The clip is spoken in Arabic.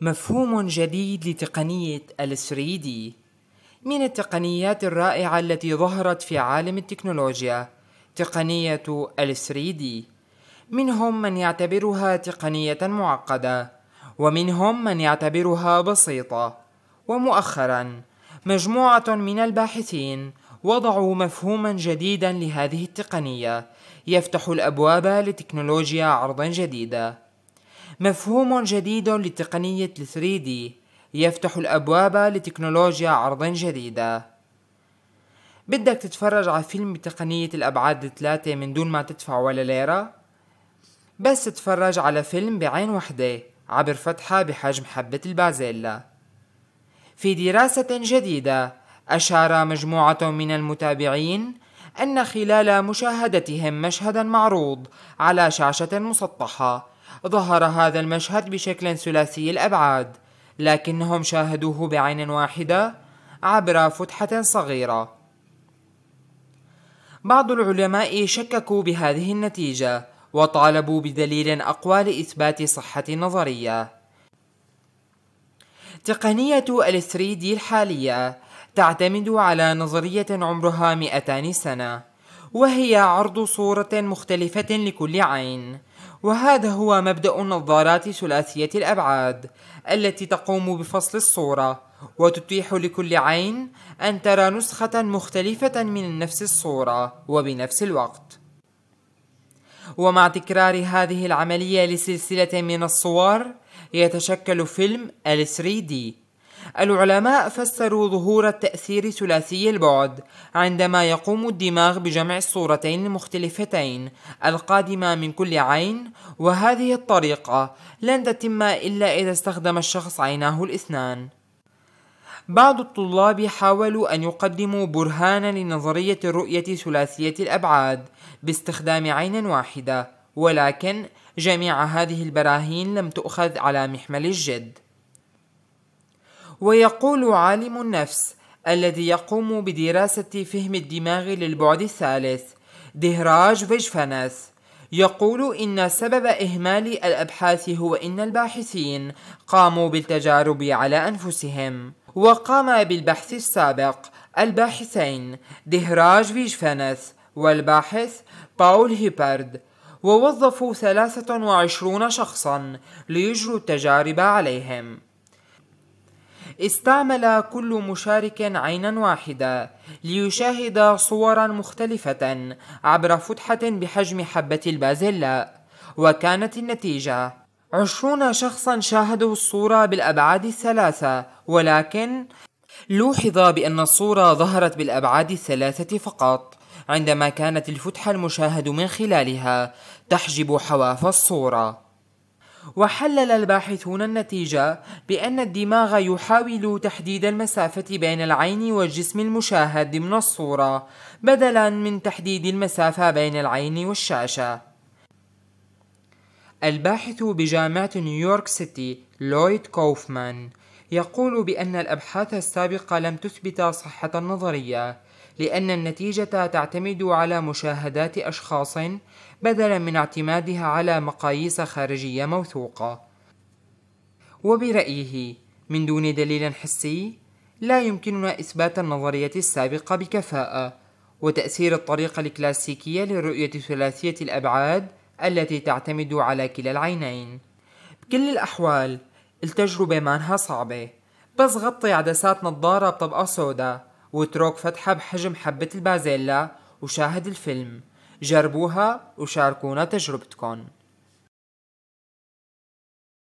مفهوم جديد لتقنية ال 3 دي من التقنيات الرائعة التي ظهرت في عالم التكنولوجيا تقنية ال 3 دي منهم من يعتبرها تقنية معقدة ومنهم من يعتبرها بسيطة ومؤخرا مجموعة من الباحثين وضعوا مفهوما جديدا لهذه التقنية يفتح الأبواب لتكنولوجيا عرض جديدة مفهوم جديد لتقنية 3D يفتح الأبواب لتكنولوجيا عرض جديدة بدك تتفرج على فيلم بتقنية الأبعاد الثلاثة من دون ما تدفع ولا ليرة؟ بس تتفرج على فيلم بعين وحدة عبر فتحة بحجم حبة البازيلا في دراسة جديدة أشار مجموعة من المتابعين أن خلال مشاهدتهم مشهدا معروض على شاشة مسطحة ظهر هذا المشهد بشكل ثلاثي الأبعاد لكنهم شاهدوه بعين واحدة عبر فتحة صغيرة بعض العلماء شككوا بهذه النتيجة وطالبوا بدليل أقوى لإثبات صحة النظرية تقنية ال 3D الحالية تعتمد على نظرية عمرها 200 سنة وهي عرض صورة مختلفة لكل عين وهذا هو مبدأ النظارات ثلاثية الأبعاد التي تقوم بفصل الصورة وتتيح لكل عين أن ترى نسخة مختلفة من نفس الصورة وبنفس الوقت ومع تكرار هذه العملية لسلسلة من الصور يتشكل فيلم ال 3 d العلماء فسروا ظهور التأثير ثلاثي البعد عندما يقوم الدماغ بجمع الصورتين المختلفتين القادمة من كل عين وهذه الطريقة لن تتم إلا إذا استخدم الشخص عيناه الاثنان بعض الطلاب حاولوا أن يقدموا برهانا لنظرية الرؤية ثلاثية الأبعاد باستخدام عين واحدة ولكن جميع هذه البراهين لم تؤخذ على محمل الجد ويقول عالم النفس الذي يقوم بدراسة فهم الدماغ للبعد الثالث دهراج فيجفاناث يقول إن سبب إهمال الأبحاث هو إن الباحثين قاموا بالتجارب على أنفسهم وقام بالبحث السابق الباحثين دهراج فيجفاناث والباحث باول هيبرد ووظفوا 23 شخصا ليجروا التجارب عليهم استعمل كل مشارك عينا واحدة ليشاهد صورا مختلفة عبر فتحة بحجم حبة البازيلا وكانت النتيجة عشرون شخصا شاهدوا الصورة بالأبعاد الثلاثة ولكن لوحظ بأن الصورة ظهرت بالأبعاد الثلاثة فقط عندما كانت الفتحة المشاهد من خلالها تحجب حواف الصورة وحلل الباحثون النتيجة بأن الدماغ يحاول تحديد المسافة بين العين والجسم المشاهد ضمن الصورة بدلا من تحديد المسافة بين العين والشاشة. الباحث بجامعة نيويورك سيتي لويد كوفمان يقول بأن الأبحاث السابقة لم تثبت صحة النظرية لأن النتيجة تعتمد على مشاهدات أشخاص بدلا من اعتمادها على مقاييس خارجية موثوقة. وبرأيه، من دون دليل حسي، لا يمكننا إثبات النظرية السابقة بكفاءة، وتأثير الطريقة الكلاسيكية للرؤية ثلاثية الأبعاد التي تعتمد على كلا العينين. بكل الأحوال، التجربة مانها صعبة، بس غطي عدسات نظارة بطبقة سوداء واترك فتحة بحجم حبة البازيلا وشاهد الفيلم جربوها وشاركونا تجربتكن